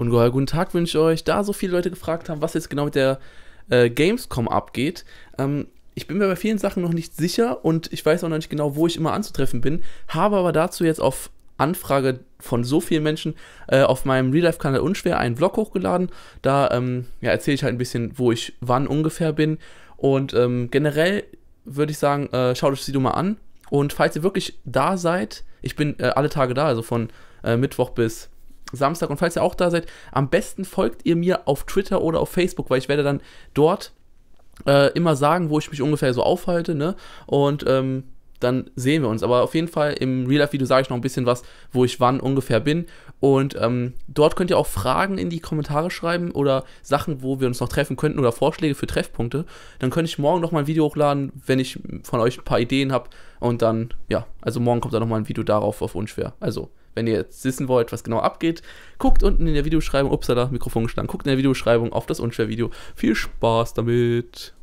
Und guten Tag wünsche ich euch. Da so viele Leute gefragt haben, was jetzt genau mit der äh, Gamescom abgeht. Ähm, ich bin mir bei vielen Sachen noch nicht sicher und ich weiß auch noch nicht genau, wo ich immer anzutreffen bin. Habe aber dazu jetzt auf Anfrage von so vielen Menschen äh, auf meinem Real Life Kanal Unschwer einen Vlog hochgeladen. Da ähm, ja, erzähle ich halt ein bisschen, wo ich wann ungefähr bin. Und ähm, generell würde ich sagen, äh, schaut euch die Video mal an. Und falls ihr wirklich da seid, ich bin äh, alle Tage da, also von äh, Mittwoch bis Samstag. Und falls ihr auch da seid, am besten folgt ihr mir auf Twitter oder auf Facebook, weil ich werde dann dort äh, immer sagen, wo ich mich ungefähr so aufhalte. Ne? Und ähm, dann sehen wir uns. Aber auf jeden Fall im Real Life Video sage ich noch ein bisschen was, wo ich wann ungefähr bin. Und ähm, dort könnt ihr auch Fragen in die Kommentare schreiben oder Sachen, wo wir uns noch treffen könnten oder Vorschläge für Treffpunkte. Dann könnte ich morgen nochmal ein Video hochladen, wenn ich von euch ein paar Ideen habe. Und dann, ja, also morgen kommt dann nochmal ein Video darauf auf Unschwer. Also, wenn ihr jetzt wissen wollt, was genau abgeht, guckt unten in der Videobeschreibung, upsala, Mikrofon geschlagen, guckt in der Videobeschreibung auf das Unschwer-Video. Viel Spaß damit!